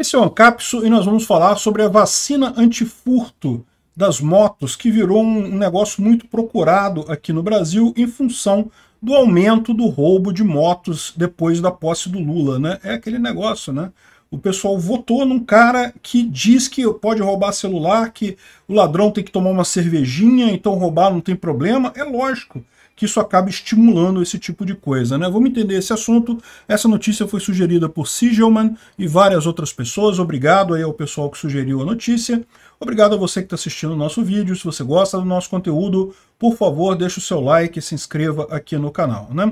Esse é o Ancapso e nós vamos falar sobre a vacina antifurto das motos, que virou um negócio muito procurado aqui no Brasil em função do aumento do roubo de motos depois da posse do Lula, né? É aquele negócio, né? O pessoal votou num cara que diz que pode roubar celular, que o ladrão tem que tomar uma cervejinha, então roubar não tem problema. É lógico que isso acaba estimulando esse tipo de coisa. Né? Vamos entender esse assunto. Essa notícia foi sugerida por Sigelman e várias outras pessoas. Obrigado aí ao pessoal que sugeriu a notícia. Obrigado a você que está assistindo o nosso vídeo. Se você gosta do nosso conteúdo, por favor, deixe o seu like e se inscreva aqui no canal. Né?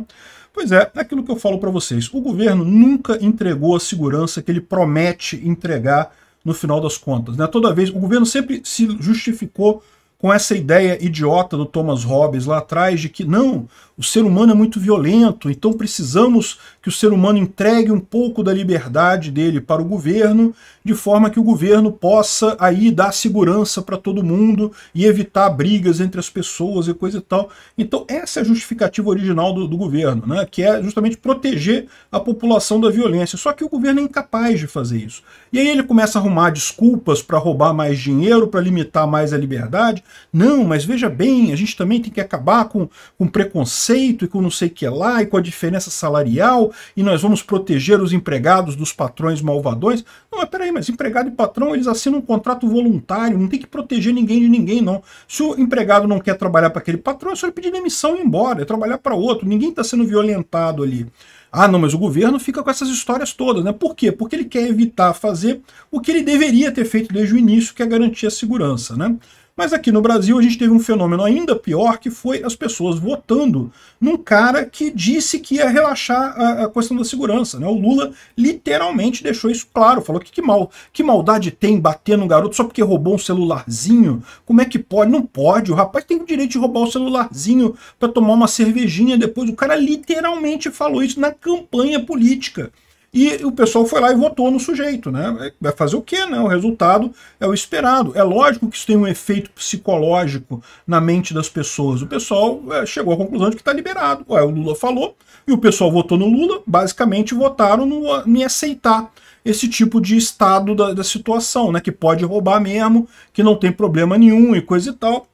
Pois é, é aquilo que eu falo para vocês. O governo nunca entregou a segurança que ele promete entregar no final das contas. Né? Toda vez, o governo sempre se justificou com essa ideia idiota do Thomas Hobbes lá atrás de que não, o ser humano é muito violento, então precisamos que o ser humano entregue um pouco da liberdade dele para o governo, de forma que o governo possa aí dar segurança para todo mundo e evitar brigas entre as pessoas e coisa e tal. Então essa é a justificativa original do, do governo, né, que é justamente proteger a população da violência. Só que o governo é incapaz de fazer isso. E aí ele começa a arrumar desculpas para roubar mais dinheiro, para limitar mais a liberdade, não, mas veja bem, a gente também tem que acabar com, com preconceito e com não sei o que lá, e com a diferença salarial, e nós vamos proteger os empregados dos patrões malvadões. Não, mas peraí, mas empregado e patrão, eles assinam um contrato voluntário, não tem que proteger ninguém de ninguém, não. Se o empregado não quer trabalhar para aquele patrão, é só ele pedir demissão e ir embora, é trabalhar para outro, ninguém está sendo violentado ali. Ah, não, mas o governo fica com essas histórias todas, né? Por quê? Porque ele quer evitar fazer o que ele deveria ter feito desde o início, que é garantir a segurança, né? Mas aqui no Brasil a gente teve um fenômeno ainda pior, que foi as pessoas votando num cara que disse que ia relaxar a, a questão da segurança. Né? O Lula literalmente deixou isso claro, falou que, que, mal, que maldade tem bater no garoto só porque roubou um celularzinho? Como é que pode? Não pode, o rapaz tem o direito de roubar o celularzinho para tomar uma cervejinha depois. O cara literalmente falou isso na campanha política. E o pessoal foi lá e votou no sujeito, né? Vai fazer o quê, né? O resultado é o esperado. É lógico que isso tem um efeito psicológico na mente das pessoas. O pessoal é, chegou à conclusão de que está liberado. Ué, o Lula falou e o pessoal votou no Lula. Basicamente votaram no, em aceitar esse tipo de estado da, da situação, né? Que pode roubar mesmo, que não tem problema nenhum e coisa e tal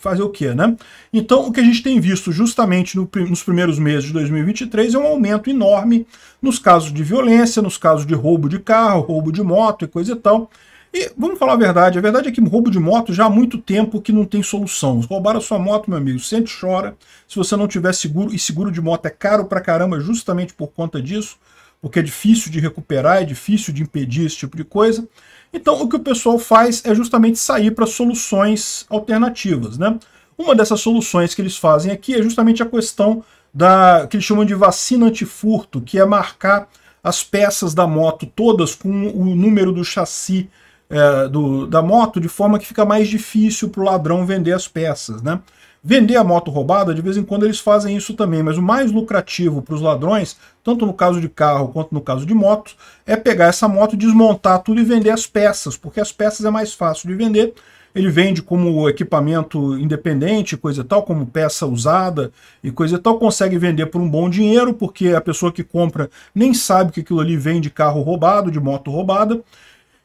fazer o quê, né? Então, o que a gente tem visto justamente no, nos primeiros meses de 2023 é um aumento enorme nos casos de violência, nos casos de roubo de carro, roubo de moto e coisa e tal. E vamos falar a verdade, a verdade é que roubo de moto já há muito tempo que não tem solução. Roubaram a sua moto, meu amigo, sempre chora. Se você não tiver seguro, e seguro de moto é caro pra caramba justamente por conta disso, porque é difícil de recuperar, é difícil de impedir esse tipo de coisa. Então, o que o pessoal faz é justamente sair para soluções alternativas, né? Uma dessas soluções que eles fazem aqui é justamente a questão da que eles chamam de vacina antifurto, que é marcar as peças da moto todas com o número do chassi é, do, da moto, de forma que fica mais difícil para o ladrão vender as peças, né? Vender a moto roubada, de vez em quando eles fazem isso também, mas o mais lucrativo para os ladrões, tanto no caso de carro quanto no caso de motos, é pegar essa moto, desmontar tudo e vender as peças, porque as peças é mais fácil de vender. Ele vende como equipamento independente, coisa e tal, como peça usada e coisa e tal, consegue vender por um bom dinheiro, porque a pessoa que compra nem sabe que aquilo ali vem de carro roubado, de moto roubada,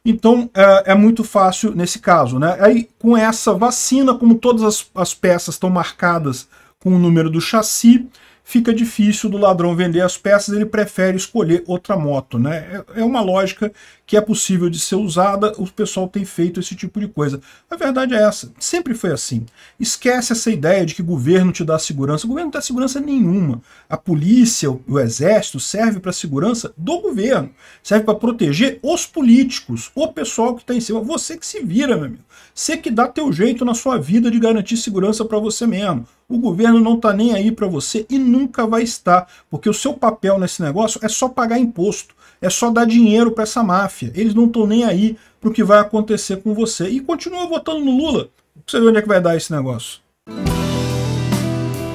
então é, é, muito fácil nesse caso. Né? Aí, com essa vacina, como todas as, as peças estão marcadas com o número do chassi, fica difícil do ladrão vender as peças, ele prefere escolher outra moto. Né? É, é uma lógica que é possível de ser usada, o pessoal tem feito esse tipo de coisa. A verdade é essa, sempre foi assim. Esquece essa ideia de que o governo te dá segurança. O governo não dá segurança nenhuma. A polícia, o exército serve para segurança do governo, serve para proteger os políticos, o pessoal que está em cima. Você que se vira, meu amigo. Você que dá teu jeito na sua vida de garantir segurança para você mesmo. O governo não está nem aí para você e nunca vai estar, porque o seu papel nesse negócio é só pagar imposto, é só dar dinheiro para essa máfia. Eles não estão nem aí para o que vai acontecer com você. E continua votando no Lula. Você vê onde é que vai dar esse negócio.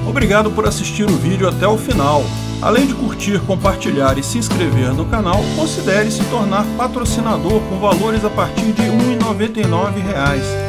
Obrigado por assistir o vídeo até o final. Além de curtir, compartilhar e se inscrever no canal, considere se tornar patrocinador com valores a partir de R$ 1,99